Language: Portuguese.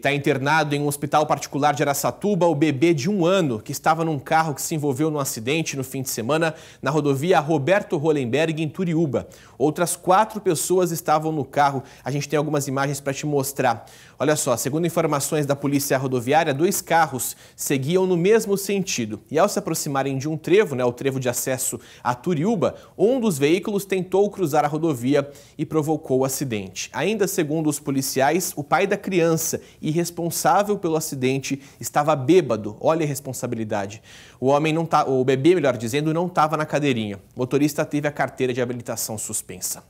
Está internado em um hospital particular de Araçatuba o bebê de um ano que estava num carro que se envolveu num acidente no fim de semana na rodovia Roberto Rolenberg, em Turiúba. Outras quatro pessoas estavam no carro. A gente tem algumas imagens para te mostrar. Olha só, segundo informações da polícia rodoviária, dois carros seguiam no mesmo sentido. E ao se aproximarem de um trevo, né, o trevo de acesso a Turiúba, um dos veículos tentou cruzar a rodovia e provocou o acidente. Ainda segundo os policiais, o pai da criança e responsável pelo acidente estava bêbado. Olha a responsabilidade. O homem não tá, o bebê, melhor dizendo, não estava na cadeirinha. O motorista teve a carteira de habilitação suspensa.